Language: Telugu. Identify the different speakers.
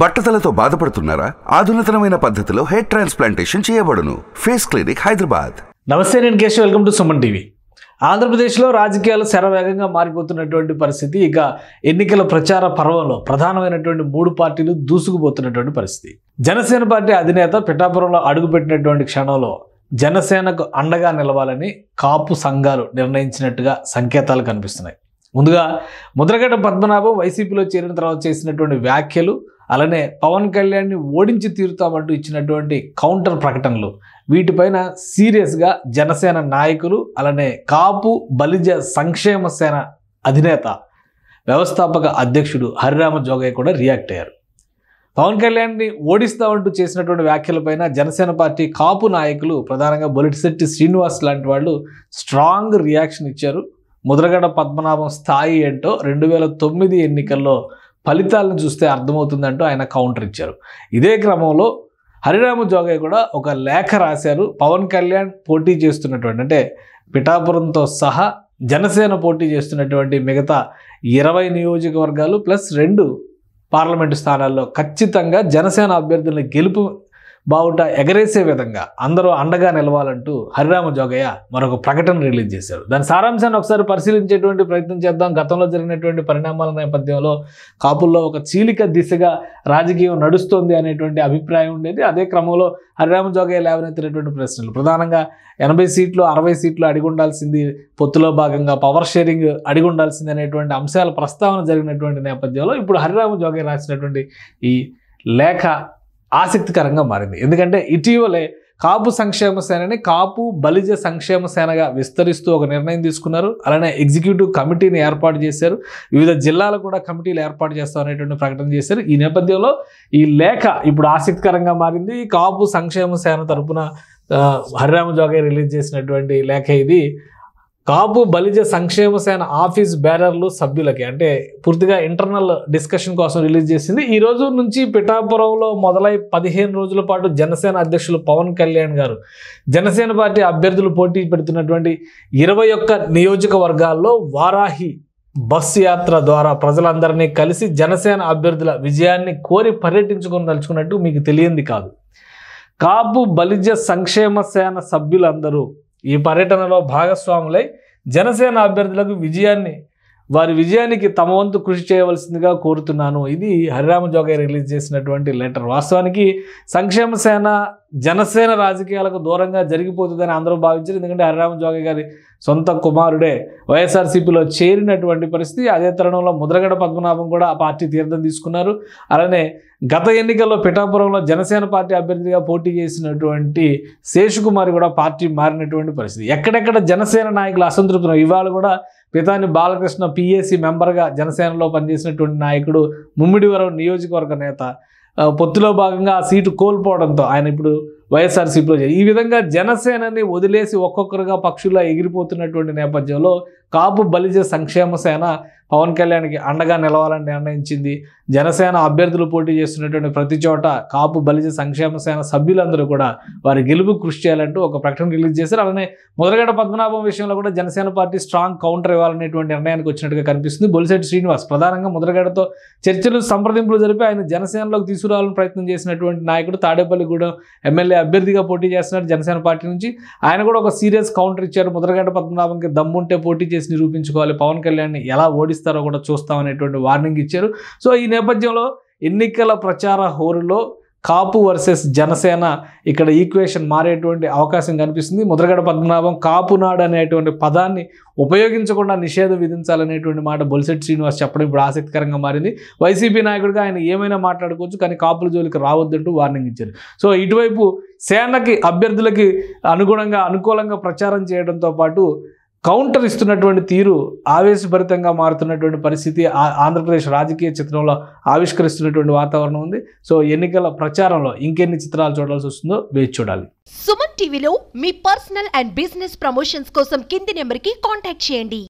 Speaker 1: బట్టతలతో బాధపడుతున్నారా ఆధునితనమైన పద్ధతిలో హెయిర్ ట్రాన్స్ప్లాంటేషన్ చేయబడును ఫేస్ క్లినిక్ హైదరాబాద్ నమస్తే నేను Kesh welcome to Suman TV ఆంధ్రప్రదేశ్లో రాజకీయాలు శరవేగంగా మారిపోతున్నటువంటి పరిస్థితి ఇక ఎన్నికల ప్రచార పర్వంలో ప్రధానమైనటువంటి మూడు పార్టీలు దూసుకుపోతున్నటువంటి పరిస్థితి జనసేన పార్టీ అధినేత పిఠాపురంలో అడుగుపెట్టినటువంటి క్షణంలో జనసేనకు అండగా నిలవాలని కాపు సంఘాలు నిర్ణయించినట్టుగా సంకేతాలు కనిపిస్తున్నాయి ముందుగా ముద్రగడ్డ పద్మనాభం వైసీపీలో చేరిన తర్వాత చేసినటువంటి వ్యాఖ్యలు అలానే పవన్ కళ్యాణ్ని ఓడించి తీరుతామంటూ ఇచ్చినటువంటి కౌంటర్ ప్రకటనలు వీటిపైన సీరియస్గా జనసేన నాయకులు అలానే కాపు బలిజ సంక్షేమ సేన అధినేత వ్యవస్థాపక అధ్యక్షుడు హరిరామ జోగయ్య కూడా రియాక్ట్ అయ్యారు పవన్ కళ్యాణ్ని ఓడిస్తామంటూ చేసినటువంటి వ్యాఖ్యలపైన జనసేన పార్టీ కాపు నాయకులు ప్రధానంగా బొలిటిశెట్టి శ్రీనివాస్ లాంటి వాళ్ళు స్ట్రాంగ్ రియాక్షన్ ఇచ్చారు ముద్రగడ పద్మనాభం స్థాయి ఏంటో రెండు వేల తొమ్మిది ఎన్నికల్లో ఫలితాలను చూస్తే అర్థమవుతుందంటూ ఆయన కౌంటర్ ఇచ్చారు ఇదే క్రమంలో హరిరామ జోగయ్య కూడా ఒక లేఖ రాశారు పవన్ కళ్యాణ్ పోటీ చేస్తున్నటువంటి అంటే పిఠాపురంతో సహా జనసేన పోటీ చేస్తున్నటువంటి మిగతా ఇరవై నియోజకవర్గాలు ప్లస్ రెండు పార్లమెంటు స్థానాల్లో ఖచ్చితంగా జనసేన అభ్యర్థుల గెలుపు బావుట ఎగరేసే విధంగా అందరూ అండగా నిలవాలంటూ హరిరామ జోగయ్య మరొక ప్రకటన రిలీజ్ చేశారు దాని సారాంశాన్ని ఒకసారి పరిశీలించేటువంటి ప్రయత్నం చేద్దాం గతంలో జరిగినటువంటి పరిణామాల నేపథ్యంలో కాపుల్లో ఒక చీలిక దిశగా రాజకీయం నడుస్తోంది అనేటువంటి అభిప్రాయం ఉండేది అదే క్రమంలో హరిరామ జోగయ్య లేవనెత్తినటువంటి ప్రశ్నలు ప్రధానంగా ఎనభై సీట్లు అరవై సీట్లు అడిగి ఉండాల్సింది పొత్తులో భాగంగా పవర్ షేరింగ్ అడిగి ఉండాల్సింది అనేటువంటి అంశాల ప్రస్తావన జరిగినటువంటి నేపథ్యంలో ఇప్పుడు హరిరామ జోగయ్య రాసినటువంటి ఈ లేఖ ఆసక్తికరంగా మారింది ఎందుకంటే ఇటీవలే కాపు సంక్షేమ సేనని కాపు బలిజ సంక్షేమ సేనగా విస్తరిస్తూ ఒక నిర్ణయం తీసుకున్నారు అలానే ఎగ్జిక్యూటివ్ కమిటీని ఏర్పాటు చేశారు వివిధ జిల్లాలు కూడా కమిటీలు ఏర్పాటు చేస్తాం అనేటువంటి ప్రకటన చేశారు ఈ నేపథ్యంలో ఈ లేఖ ఇప్పుడు ఆసక్తికరంగా మారింది కాపు సంక్షేమ సేన తరఫున హరిరామ జోగయ్య రిలీజ్ చేసినటువంటి లేఖ ఇది కాపు బలిజ సంక్షేమ సేన ఆఫీస్ బ్యారర్లు సభ్యులకి అంటే పూర్తిగా ఇంటర్నల్ డిస్కషన్ కోసం రిలీజ్ చేసింది ఈ రోజు నుంచి పిఠాపురంలో మొదలై పదిహేను రోజుల పాటు జనసేన అధ్యక్షులు పవన్ కళ్యాణ్ గారు జనసేన పార్టీ అభ్యర్థులు పోటీ పెడుతున్నటువంటి ఇరవై ఒక్క నియోజకవర్గాల్లో వారాహి బస్సు యాత్ర ద్వారా ప్రజలందరినీ కలిసి జనసేన అభ్యర్థుల విజయాన్ని కోరి పర్యటించుకొని తలుచుకున్నట్టు మీకు తెలియంది కాదు కాపు బలిజ సంక్షేమ సేన సభ్యులందరూ ఈ పర్యటనలో భాగస్వాములై జనసేన అభ్యర్థులకు విజయాన్ని వారి విజయానికి తమ వంతు కృషి చేయవలసిందిగా కోరుతున్నాను ఇది హరిరామ జోగయ్య రిలీజ్ చేసినటువంటి లెటర్ వాస్తవానికి సంక్షేమ సేన జనసేన రాజకీయాలకు దూరంగా జరిగిపోతుందని అందరూ భావించారు ఎందుకంటే హరిరామ జోగయ్య గారి సొంత కుమారుడే వైఎస్ఆర్సీపీలో చేరినటువంటి పరిస్థితి అదే తరుణంలో ముద్రగడ పద్మనాభం కూడా ఆ పార్టీ తీర్థం తీసుకున్నారు అలానే గత ఎన్నికల్లో పిఠాపురంలో జనసేన పార్టీ అభ్యర్థిగా పోటీ చేసినటువంటి శేషుకుమారి కూడా పార్టీ మారినటువంటి పరిస్థితి ఎక్కడెక్కడ జనసేన నాయకులు అసంతృప్తున్నారు ఇవాళ కూడా పితాని బాలకృష్ణ పిఏసి మెంబర్గా జనసేనలో పనిచేసినటువంటి నాయకుడు ముమ్మిడివరం నియోజకవర్గ నేత పొత్తులో భాగంగా ఆ సీటు కోల్పోవడంతో ఆయన ఇప్పుడు వైఎస్ఆర్సీపీలో ఈ విధంగా జనసేనని వదిలేసి ఒక్కొక్కరుగా పక్షులా ఎగిరిపోతున్నటువంటి నేపథ్యంలో కాపు బలిజ సంక్షేమ సేన పవన్ కళ్యాణ్కి అండగా నిలవాలని నిర్ణయించింది జనసేన అభ్యర్థులు పోటీ చేస్తున్నటువంటి ప్రతి చోట కాపు బలిజ సంక్షేమ సేన సభ్యులందరూ కూడా వారి గెలుపు కృషి చేయాలంటూ ఒక ప్రకటన రిలీజ్ చేశారు అలానే మొదలగడ పద్మనాభం విషయంలో కూడా జనసేన పార్టీ స్ట్రాంగ్ కౌంటర్ ఇవ్వాలనేటువంటి నిర్ణయానికి వచ్చినట్టుగా కనిపిస్తుంది బొలిశెట్టి శ్రీనివాస్ ప్రధానంగా ముదరగడతో చర్చలు సంప్రదింపులు జరిపి ఆయన జనసేనలోకి తీసుకురావాలని ప్రయత్నం చేసినటువంటి నాయకుడు తాడేపల్లిగూడెం ఎమ్మెల్యే ఎమ్మెల్యే అభ్యర్థిగా పోటీ చేస్తున్నారు జనసేన పార్టీ నుంచి ఆయన కూడా ఒక సీరియస్ కౌంటర్ ఇచ్చారు ముద్రగడ్డ పద్మనాభంకి దమ్ముంటే పోటీ చేసి నిరూపించుకోవాలి పవన్ కళ్యాణ్ ఎలా ఓడిస్తారో కూడా చూస్తామనేటువంటి వార్నింగ్ ఇచ్చారు సో ఈ నేపథ్యంలో ఎన్నికల ప్రచార హోరులో కాపు వర్సెస్ జనసేన ఇక్కడ ఈక్వేషన్ మారేటువంటి అవకాశం కనిపిస్తుంది ముద్రగడ పద్మనాభం కాపునాడు అనేటువంటి పదాన్ని ఉపయోగించకుండా నిషేధం విధించాలనేటువంటి మాట బొలిసెట్ శ్రీనివాస్ చెప్పడం ఇప్పుడు ఆసక్తికరంగా మారింది వైసీపీ నాయకుడిగా ఆయన ఏమైనా మాట్లాడుకోవచ్చు కానీ కాపుల జోలికి రావద్దంటూ వార్నింగ్ ఇచ్చారు సో ఇటువైపు సేనకి అభ్యర్థులకి అనుగుణంగా అనుకూలంగా ప్రచారం చేయడంతో పాటు కౌంటర్ ఇస్తున్నటువంటి తీరు ఆవేశభరితంగా మారుతున్నటువంటి పరిస్థితి ఆంధ్రప్రదేశ్ రాజకీయ చిత్రంలో ఆవిష్కరిస్తున్నటువంటి వాతావరణం ఉంది సో ఎన్నికల ప్రచారంలో ఇంకెన్ని చిత్రాలు చూడాల్సి వస్తుందో వేచి చూడాలి సుమన్ టీవీలో మీ పర్సనల్ అండ్ బిజినెస్ ప్రమోషన్స్ కోసం కింది నెంబర్కి కాంటాక్ట్ చేయండి